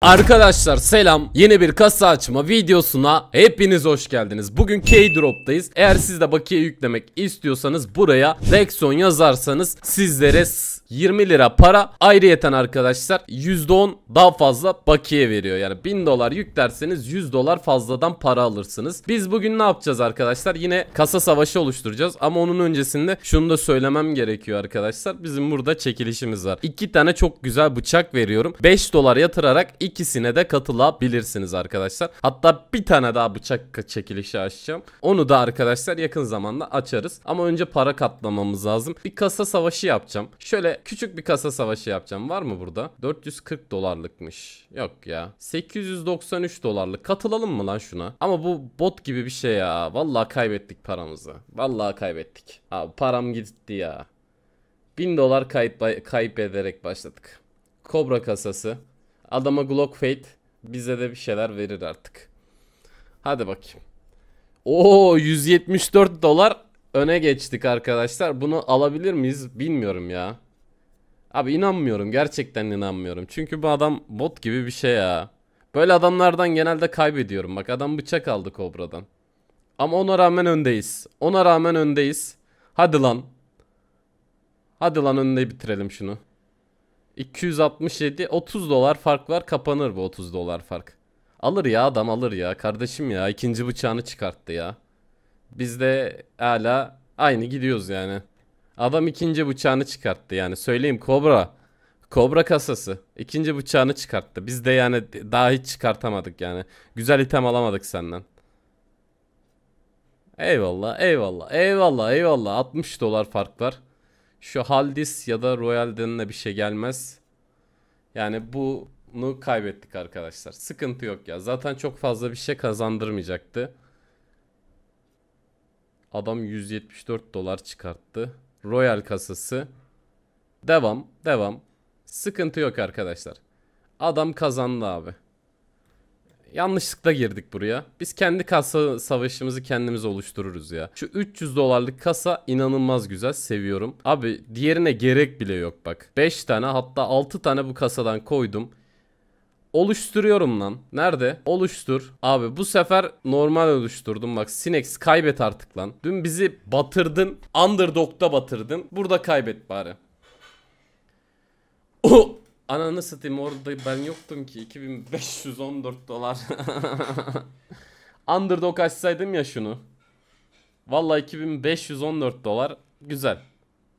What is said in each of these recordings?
Arkadaşlar selam yeni bir kasa açma videosuna hepiniz hoş geldiniz bugün K-Drop'tayız eğer siz de bakiye yüklemek istiyorsanız buraya Lexon yazarsanız sizlere 20 lira para ayrıyeten arkadaşlar %10 daha fazla bakiye veriyor. Yani 1000 dolar yüklerseniz 100 dolar fazladan para alırsınız. Biz bugün ne yapacağız arkadaşlar? Yine kasa savaşı oluşturacağız ama onun öncesinde şunu da söylemem gerekiyor arkadaşlar. Bizim burada çekilişimiz var. 2 tane çok güzel bıçak veriyorum. 5 dolar yatırarak ikisine de katılabilirsiniz arkadaşlar. Hatta bir tane daha bıçak çekilişi açacağım. Onu da arkadaşlar yakın zamanda açarız. Ama önce para katlamamız lazım. Bir kasa savaşı yapacağım. Şöyle küçük bir kasa savaşı yapacağım. Var mı burada? 440 dolarlıkmış. Yok ya. 893 dolarlık. Katılalım mı lan şuna? Ama bu bot gibi bir şey ya. Vallahi kaybettik paramızı. Vallahi kaybettik. Abi param gitti ya. 1000 dolar kayıp, kaybederek başladık. Kobra kasası. Adama Glock Fate. Bize de bir şeyler verir artık. Hadi bakayım. Oo 174 dolar öne geçtik arkadaşlar. Bunu alabilir miyiz bilmiyorum ya. Abi inanmıyorum gerçekten inanmıyorum. Çünkü bu adam bot gibi bir şey ya. Böyle adamlardan genelde kaybediyorum. Bak adam bıçak aldı kobradan. Ama ona rağmen öndeyiz. Ona rağmen öndeyiz. Hadi lan. Hadi lan önde bitirelim şunu. 267 30 dolar fark var kapanır bu 30 dolar fark. Alır ya adam alır ya kardeşim ya ikinci bıçağını çıkarttı ya. Biz de hala aynı gidiyoruz yani. Adam ikinci bıçağını çıkarttı yani. Söyleyeyim Kobra. Kobra kasası. ikinci bıçağını çıkarttı. Biz de yani daha hiç çıkartamadık yani. Güzel item alamadık senden. Eyvallah eyvallah eyvallah eyvallah. 60 dolar fark var. Şu Haldis ya da Royal denle bir şey gelmez. Yani bunu kaybettik arkadaşlar. Sıkıntı yok ya. Zaten çok fazla bir şey kazandırmayacaktı. Adam 174 dolar çıkarttı. Royal kasası. Devam, devam. Sıkıntı yok arkadaşlar. Adam kazandı abi. Yanlışlıkla girdik buraya. Biz kendi kasa savaşımızı kendimiz oluştururuz ya. Şu 300 dolarlık kasa inanılmaz güzel. Seviyorum. Abi diğerine gerek bile yok bak. 5 tane hatta 6 tane bu kasadan koydum. Oluşturuyorum lan. Nerede? Oluştur. Abi bu sefer normal oluşturdum. Bak Sinex kaybet artık lan. Dün bizi batırdın. Underdog'da batırdın. Burada kaybet bari. Oh! nasıl diyeyim orada ben yoktum ki. 2514 dolar. Underdog açsaydım ya şunu. Vallahi 2514 dolar. Güzel.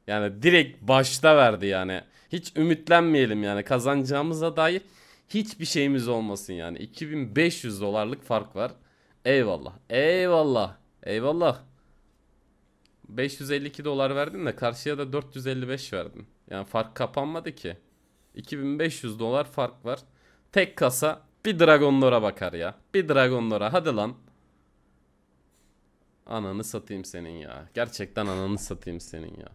Yani direkt başta verdi yani. Hiç ümitlenmeyelim yani kazanacağımıza dair hiçbir şeyimiz olmasın yani. 2500 dolarlık fark var. Eyvallah. Eyvallah. Eyvallah. 552 dolar verdin de karşıya da 455 verdin. Yani fark kapanmadı ki. 2500 dolar fark var. Tek kasa bir Dragonlora bakar ya. Bir Dragonlora hadi lan. Ananı satayım senin ya. Gerçekten ananı satayım senin ya.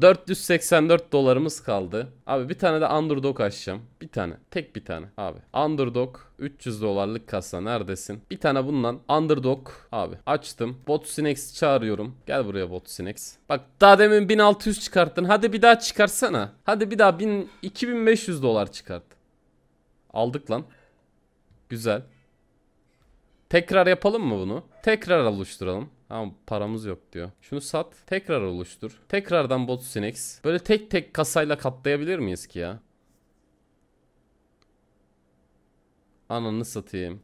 484 dolarımız kaldı. Abi bir tane de underdog açacağım. Bir tane. Tek bir tane abi. Underdog 300 dolarlık kasa neredesin? Bir tane bundan underdog abi açtım. Bot Botsinex çağırıyorum. Gel buraya bot sinex. Bak daha demin 1600 çıkarttın. Hadi bir daha çıkarsana. Hadi bir daha 1000, 2500 dolar çıkart. Aldık lan. Güzel. Tekrar yapalım mı bunu? Tekrar oluşturalım. Ama paramız yok diyor. Şunu sat. Tekrar oluştur. Tekrardan bot sinex. Böyle tek tek kasayla katlayabilir miyiz ki ya? Ananı satayım.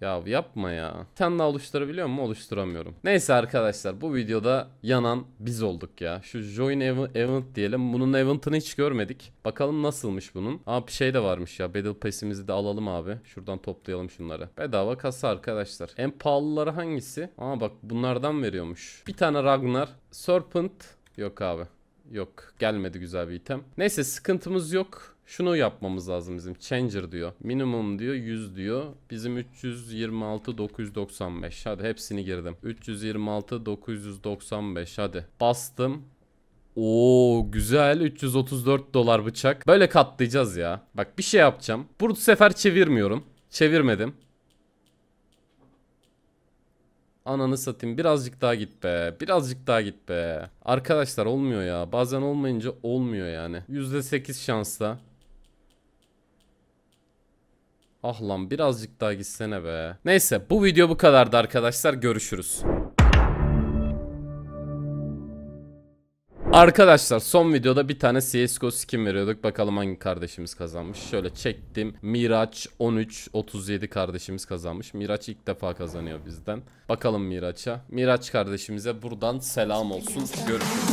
Ya yapma ya. Bir tane oluşturabiliyor mu? Oluşturamıyorum. Neyse arkadaşlar bu videoda yanan biz olduk ya. Şu join event diyelim. Bunun event'ını hiç görmedik. Bakalım nasılmış bunun. Aa bir şey de varmış ya. Battle Pass'imizi de alalım abi. Şuradan toplayalım şunları. Bedava kasa arkadaşlar. En pahalıları hangisi? Aa bak bunlardan veriyormuş. Bir tane Ragnar. Serpent. Yok abi. Yok gelmedi güzel bir item. Neyse sıkıntımız yok. Şunu yapmamız lazım bizim. Changer diyor. Minimum diyor 100 diyor. Bizim 326 995. Hadi hepsini girdim. 326 995 hadi. Bastım. Oo güzel 334 dolar bıçak. Böyle katlayacağız ya. Bak bir şey yapacağım. Bu sefer çevirmiyorum. Çevirmedim. Ananı satayım birazcık daha git be. Birazcık daha git be. Arkadaşlar olmuyor ya. Bazen olmayınca olmuyor yani. %8 şansla. Ah lan birazcık daha gitsene be. Neyse bu video bu kadardı arkadaşlar. Görüşürüz. Arkadaşlar son videoda bir tane CSGO skin veriyorduk. Bakalım hangi kardeşimiz kazanmış. Şöyle çektim. Miraç 13 37 kardeşimiz kazanmış. Miraç ilk defa kazanıyor bizden. Bakalım Miraç'a. Miraç kardeşimize buradan selam olsun. Görüşürüz.